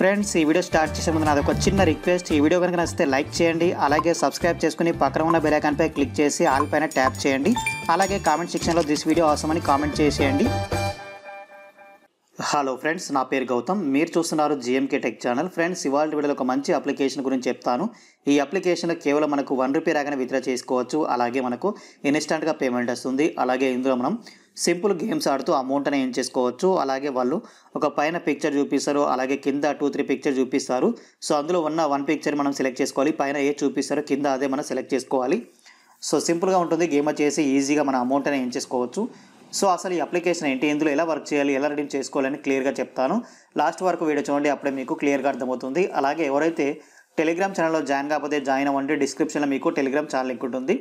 friends ఈ video start చేసే ముందు నాది ఒక చిన్న రిక్వెస్ట్ ఈ వీడియో కనుక నచ్చితే లైక్ చేయండి అలాగే సబ్స్క్రైబ్ చేసుకుని పక్కన ఉన్న పై క్లిక్ చేసి ఆల్ పైన ట్యాప్ చేయండి అలాగే కామెంట్ సెక్షన్లో దిస్ వీడియో అవసరమని కామెంట్ చేసేయండి హలో ఫ్రెండ్స్ నా పేరు గౌతమ్ మీరు చూస్తున్నారు జిఎంకే టెక్ ఛానల్ ఫ్రెండ్స్ ఇవాళ వీడియోలో ఒక మంచి అప్లికేషన్ గురించి చెప్తాను ఈ అప్లికేషన్ కేవలం మనకు వన్ రూపీ రాగానే విత్డ్రా చేసుకోవచ్చు అలాగే మనకు ఇన్స్టెంట్గా పేమెంట్ వస్తుంది అలాగే ఇందులో మనం సింపుల్ గేమ్స్ ఆడుతూ అమౌంట్ అనేది ఏం చేసుకోవచ్చు అలాగే వాళ్ళు ఒక పైన పిక్చర్ చూపిస్తారు అలాగే కింద టూ త్రీ పిక్చర్ చూపిస్తారు సో అందులో ఉన్న వన్ పిక్చర్ మనం సెలెక్ట్ చేసుకోవాలి పైన ఏ చూపిస్తారో కింద అదే మనం సెలెక్ట్ చేసుకోవాలి సో సింపుల్గా ఉంటుంది గేమ్ వచ్చేసి ఈజీగా మన అమౌంట్ అనేది ఏం చేసుకోవచ్చు సో అసలు ఈ అప్లికేషన్ ఏంటి ఇందులో ఎలా వర్క్ చేయాలి ఎలా రెడీ చేసుకోవాలని క్లియర్గా చెప్తాను లాస్ట్ వరకు వీడియో చూడండి అప్పుడే మీకు క్లియర్గా అర్థమవుతుంది అలాగే ఎవరైతే టెలిగ్రామ్ ఛానల్లో జాయిన్ కాకపోతే జాయిన్ అవ్వండి డిస్క్రిప్షన్లో మీకు టెలిగ్రామ్ ఛానల్ లింక్ ఉంటుంది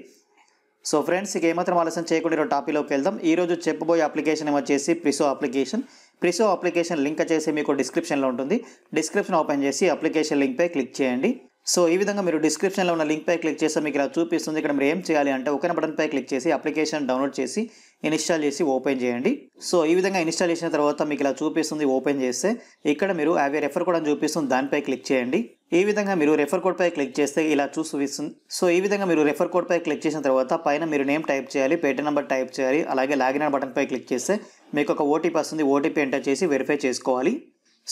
సో ఫ్రెండ్స్ ఇక ఏమాత్రం ఆలస్యం చేయకుండా ఈరోజు టాపిక్లోకి వెళ్దాం ఈరోజు చెప్పబోయే అప్లికేషన్ వచ్చేసి ప్రిసో అప్లికేషన్ ప్రిసో అప్లికేషన్ లింక్ చేసి మీకు డిస్క్రిప్షన్లో ఉంటుంది డిస్క్రిప్షన్ ఓపెన్ చేసి అప్లికేషన్ లింక్పై క్లిక్ చేయండి సో ఈ విధంగా మీరు డిస్క్రిప్షన్లో ఉన్న లింక్పై క్లిక్ చేస్తే మీకు ఇలా చూపిస్తుంది ఇక్కడ మీరు ఏం చేయాలి అంటే బటన్ బటన్పై క్లిక్ చేసి అప్లికేషన్ డౌన్లోడ్ చేసి ఇన్స్టాల్ చేసి ఓపెన్ చేయండి సో ఈ విధంగా ఇన్స్టాల్ చేసిన తర్వాత మీకు ఇలా చూపిస్తుంది ఓపెన్ చేస్తే ఇక్కడ మీరు యావే రెఫర్ కోడ్ అని చూపిస్తుంది దానిపై క్లిక్ చేయండి ఈ విధంగా మీరు రెఫర్ కోడ్పై క్లిక్ చేస్తే ఇలా చూపిస్తుంది సో ఈ విధంగా మీరు రెఫర్ కోడ్పై క్లిక్ చేసిన తర్వాత పైన మీరు నేమ్ టైప్ చేయాలి పేట నెంబర్ టైప్ చేయాలి అలాగే లాగిన్ బటన్పై క్లిక్ చేస్తే మీకు ఒక ఓటీపీ వస్తుంది ఓటీపీ ఎంటర్ చేసి వెరిఫై చేసుకోవాలి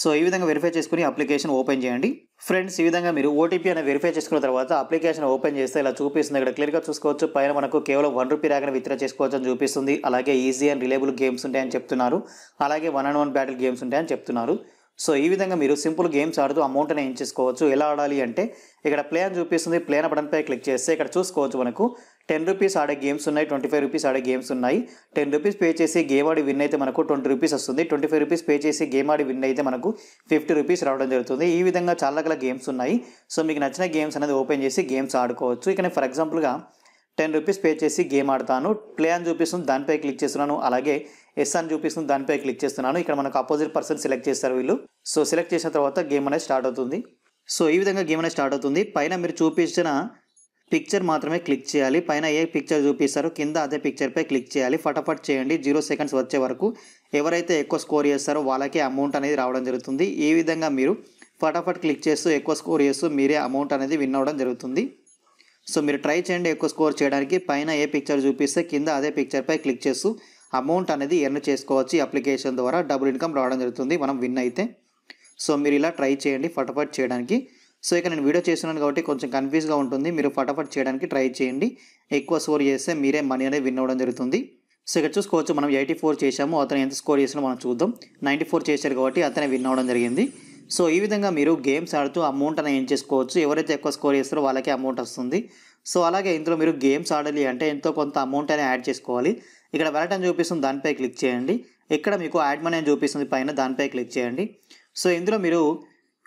సో ఈ విధంగా వెరిఫై చేసుకుని అప్లికేషన్ ఓపెన్ చేయండి ఫ్రెండ్స్ ఈ విధంగా మీరు ఓటీపీ అనేది వెరిఫై చేసుకున్న తర్వాత అప్లికేషన్ ఓపెన్ చేస్తే ఇలా చూపిస్తుంది ఇక్కడ క్లియర్గా చూసుకోవచ్చు పైన మనకు కేవలం వన్ రూపీ ర్యాగ్ విత్డ్రా చేసుకోవచ్చు అని చూపిస్తుంది అలాగే ఈజీ అండ్ రిలేబుల్ గేమ్స్ ఉంటాయని చెప్తున్నారు అలాగే one and one battle games ఉంటాయని చెప్తున్నారు సో ఈ విధంగా మీరు సింపుల్ గేమ్స్ ఆడుతూ అమౌంట్ అనేది చేసుకోవచ్చు ఎలా ఆడాలి అంటే ఇక్కడ ప్లే అని చూపిస్తుంది ప్లేన్ బటన్పై క్లిక్ చేస్తే ఇక్కడ చూసుకోవచ్చు మనకు టెన్ రూపీస్ ఆడే గేమ్స్ ఉన్నాయి ట్వంటీ ఫైవ్ రూపీస్ ఆడే గేమ్స్ ఉన్నాయి టెన్ రూపీస్ పే చేసి గేమ్ ఆడి విన్ అయితే మనకు ట్వంటీ రూపీస్ వస్తుంది ట్వంటీ ఫైవ్ రూపీస్ పే చేసి గేమ్ ఆడి విన్ అయితే మనకు ఫిఫ్టీ రూపీస్ రావడం జరుగుతుంది ఈ విధంగా చాలా రకాల గేమ్స్ ఉన్నాయి సో మీకు నచ్చిన గేమ్స్ అనేది ఓపెన్ చేసి గేమ్స్ ఆడుకోవచ్చు ఇక ఫర్ ఎగ్జాంపుల్గా టెన్ రూపీస్ పే చేసి గేమ్ ఆడతాను ప్లే అని చూపిస్తుంది దానిపై క్లిక్ చేస్తున్నాను అలాగే ఎస్ అని చూపిస్తుంది దానిపై క్లిక్ చేస్తున్నాను ఇక్కడ మనకు అపోజిట్ పర్సన్ సెలెక్ట్ చేస్తారు వీళ్ళు సో సెలెక్ట్ చేసిన తర్వాత గేమ్ అనేది స్టార్ట్ అవుతుంది సో ఈ విధంగా గేమ్ అనేది స్టార్ట్ అవుతుంది పైన మీరు చూపించిన పిక్చర్ మాత్రమే క్లిక్ చేయాలి పైన ఏ పిక్చర్ చూపిస్తారో కింద అదే పిక్చర్పై క్లిక్ చేయాలి ఫటాఫట్ చేయండి జీరో సెకండ్స్ వచ్చే వరకు ఎవరైతే ఎక్కువ స్కోర్ చేస్తారో వాళ్ళకే అమౌంట్ అనేది రావడం జరుగుతుంది ఈ విధంగా మీరు ఫటాఫట్ క్లిక్ చేస్తూ ఎక్కువ స్కోర్ చేస్తూ మీరే అమౌంట్ అనేది విన్ అవ్వడం జరుగుతుంది సో మీరు ట్రై చేయండి ఎక్కువ స్కోర్ చేయడానికి పైన ఏ పిక్చర్ చూపిస్తే కింద అదే పిక్చర్పై క్లిక్ చేస్తూ అమౌంట్ అనేది ఎర్న్ చేసుకోవచ్చు అప్లికేషన్ ద్వారా డబుల్ ఇన్కమ్ రావడం జరుగుతుంది మనం విన్ అయితే సో మీరు ఇలా ట్రై చేయండి ఫటాఫట్ చేయడానికి సో ఇక నేను వీడియో చేస్తున్నాను కాబట్టి కొంచెం కన్ఫ్యూజ్గా ఉంటుంది మీరు ఫటాఫట్ చేయడానికి ట్రై చేయండి ఎక్కువ స్కోర్ చేస్తే మీరే మనీ అనేది విన్ అవ్వడం జరుగుతుంది సో ఇక్కడ చూసుకోవచ్చు మనం ఎయిటీ ఫోర్ చేసాము అతను ఎంత స్కోర్ చేసినా మనం చూద్దాం నైంటీ ఫోర్ చేశారు కాబట్టి అతనే విన్ అవ్వడం జరిగింది సో ఈ విధంగా మీరు గేమ్స్ ఆడుతూ అమౌంట్ అనేది ఏం చేసుకోవచ్చు ఎవరైతే ఎక్కువ స్కోర్ చేస్తారో వాళ్ళకే అమౌంట్ వస్తుంది సో అలాగే ఇందులో మీరు గేమ్స్ ఆడాలి అంటే ఎంతో కొంత అమౌంట్ అనేది యాడ్ చేసుకోవాలి ఇక్కడ వెళ్ళటం చూపిస్తుంది దానిపై క్లిక్ చేయండి ఇక్కడ మీకు యాడ్ మనీ అని చూపిస్తుంది పైన దానిపై క్లిక్ చేయండి సో ఇందులో మీరు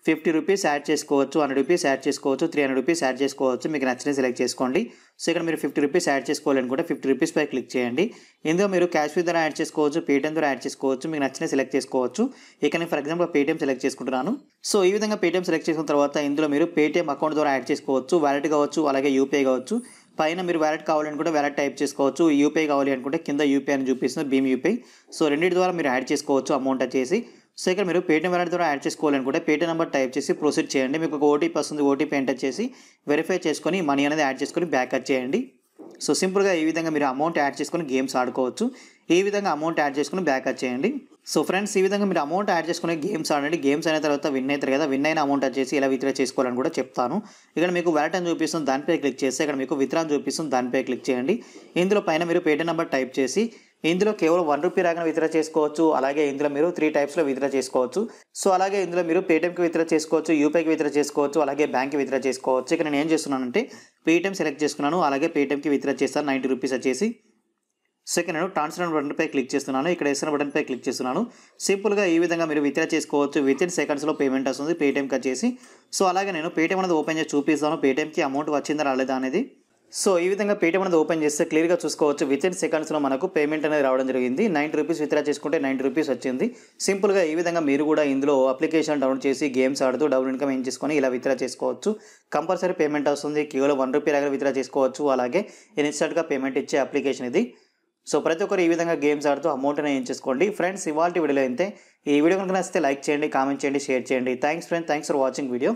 ఫిఫ్టీ రూపీస్ యాడ్ చేసుకోవచ్చు హండ్రెడ్ రూపీస్ యాడ్ చేసుకోవచ్చు త్రీ హండ్రెడ్ రూపీస్ యాడ్ చేసుకోవచ్చు మీకు నచ్చిన సెలెక్ట్ చేసుకోండి సో ఇక్కడ మీరు ఫిఫ్టీ రూపీస్ యాడ్ చేసుకోవాలనుకుంటే ఫిఫ్టీ రూపీస్ పై క్లిక్ చేయండి ఇందులో మీరు క్యాష్ విత్ ద్వారా యాడ్ చేసుకోవచ్చు పేటీఎం ద్వారా యాడ్ చేసుకోవచ్చు మీకు నచ్చిన సెలెక్ట్ చేసుకోవచ్చు ఇక నేను ఫర్ ఎగ్జాంపుల్ పేటీఎం సెలెక్ట్ చేసుకుంటున్నాను సో ఈ విధంగా పేటీఎం సెలెక్ట్ చేసుకున్న తర్వాత ఇందులో మీరు పేటీఎం అకౌంట్ ద్వారా యాడ్ చేసుకోవచ్చు వ్యాలెట్ కావచ్చు అలాగే యూపీఐ కావచ్చు పైన మీరు వ్యాలెట్ కావాలనుకుంటే వ్యాలెట్ టైప్ చేసుకోవచ్చు యూపీఐ కావాలి అనుకుంటే కింద యూపీఐ అని చూపిస్తుంది భీమ్ యూపీఐ సో రెండింటి ద్వారా మీరు యాడ్ చేసుకోవచ్చు అమౌంట్ వచ్చేసి సో ఇక్కడ మీరు పేటీఎం వాలెట్ ద్వారా యాడ్ చేసుకోవాలనుకుంటే పేటీఎం నెంబర్ టైప్ చేసి ప్రొసీడ్ చేయండి మీకు ఒక ఓటీపీ వస్తుంది ఓటీపీ ఎంటర్ చేసి వెరిఫై చేసుకొని మనీ అనేది యాడ్ చేసుకొని బ్యాక్ కట్ చేయండి సో సింపుల్గా ఈ విధంగా మీరు అమౌంట్ యాడ్ చేసుకొని గేమ్స్ ఆడుకోవచ్చు ఈ విధంగా అమౌంట్ యాడ్ చేసుకుని బ్యాక్ చేయండి సో ఫ్రెండ్స్ ఈ విధంగా మీరు అమౌంట్ యాడ్ చేసుకుని గేమ్స్ ఆడండి గేమ్స్ అయిన తర్వాత విన్ అవుతారు కదా విన్ అయిన అమౌంట్ యాడ్ చేసి ఇలా విత్డ్రా చేసుకోవాలని కూడా చెప్తాను ఇక్కడ మీకు వ్యాలెట్ అని చూపిస్తుంది దానిపై క్లిక్ చేస్తే ఇక్కడ మీకు విత్డ్రా చూపిస్తుంది దానిపై క్లిక్ చేయండి ఇందులో పైన మీరు పేటీఎం నెంబర్ టైప్ చేసి ఇందులో కేవలం వన్ రూపీ రాగానే విత్డ్రా చేసుకోవచ్చు అలాగే ఇందులో మీరు త్రీ టైప్స్లో విత్డ్రా చేసుకోవచ్చు సో అలాగే ఇందులో మీరు పేటీఎంకి విత్డ్రా చేసుకోవచ్చు యూపీఐకి విత్డ్రా చేసుకోవచ్చు అలాగే బ్యాంక్కి విత్డ్రా చేసుకోవచ్చు ఇక్కడ నేను ఏం చేస్తున్నానంటే పేటిఎం సెలెక్ట్ చేసుకున్నాను అలాగే పేటిఎంకి విత్డ్రా చేస్తాను నైంటీ రూపీస్ వచ్చేసి సో ఇక్కడ నేను ట్రాన్స్ఫర్ బటన్పై క్లిక్ చేస్తున్నాను ఇక్కడ వేసిన బటన్పై క్లిక్ చేస్తున్నాను సింపుల్గా ఈ విధంగా మీరు విత్డ్రా చేసుకోవచ్చు విత్ ఇన్ సెకండ్స్లో పేమెంట్ వస్తుంది పేటీఎంకి వచ్చేసి సో అలాగే నేను పేటిఎం అనేది ఓపెన్ చేసి చూపిస్తాను పేటీఎంకి అమౌంట్ వచ్చిందా రాలేదా అనేది సో ఈ విధంగా పేటీఎం అనేది ఓపెన్ చేస్తే క్లియర్గా చూసుకోవచ్చు విత్ ఇన్ సెకండ్స్లో మనకు పేమెంట్ అనేది రావడం జరిగింది నైంటీ రూపీస్ విత్డ్రా చేసుకుంటే నైంటీ రూపీస్ వచ్చింది సింపుల్గా ఈ విధంగా మీరు కూడా ఇందులో అప్లికేషన్ డౌన్లోడ్ చేసి గేమ్స్ ఆడుతూ డబుల్ ఇన్కమ్ ఏం చేసుకొని ఇలా విత్డ్రా చేసుకోవచ్చు కంపల్సరీ పేమెంట్ వస్తుంది కేవలం వన్ రూపీ లాగా విత్డ్రా చేసుకోవచ్చు అలాగే ఇన్స్టెంట్గా పేమెంట్ ఇచ్చే అప్లికేషన్ ఇది సో ప్రతి ఒక్కరు ఈ విధంగా గేమ్స్ ఆడుతూ అమౌంట్ అనేది ఏం చేసుకోండి ఫ్రెండ్స్ ఇవాళ వీడియోలో అయితే ఈ వీడియో కనుక నచ్చితే లైక్ చేయండి కామెంట్ చేయండి షేర్ చేయండి thanks friend thanks for watching video